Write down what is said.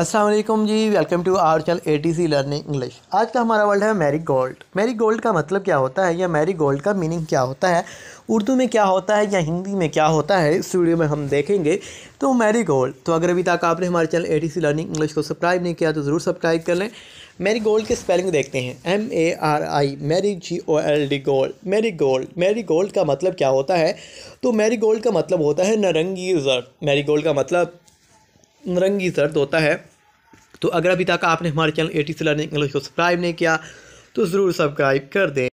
Aslam ji welcome to our channel A T C learning English आज का हमारा वर्ड है मैरी गोल्ड मैरी गोल्ड का मतलब क्या होता है या मैरी गोल्ड का मीनिंग क्या होता है उर्दू में क्या होता है या हिंदी में क्या होता है इस वीडियो में हम देखेंगे तो मैरी गोल्ड तो अगर अभी तक आपने हमारे channel A T C learning English को सब्सक्राइब नहीं किया तो ज़रूर सब्सक्राइब कर लें मैरी गोल्ड की स्पेलिंग देखते हैं M A R I mary G O L D gold marigold marigold का मतलब क्या होता है तो मैरी गोल्ड का मतलब होता है नरंगी जर मैरी गोल्ड का मतलब नारंगी सर्द होता है तो अगर अभी तक आपने हमारे channel A T C learning English को सब्सक्राइब नहीं किया तो ज़रूर सब्सक्राइब कर दें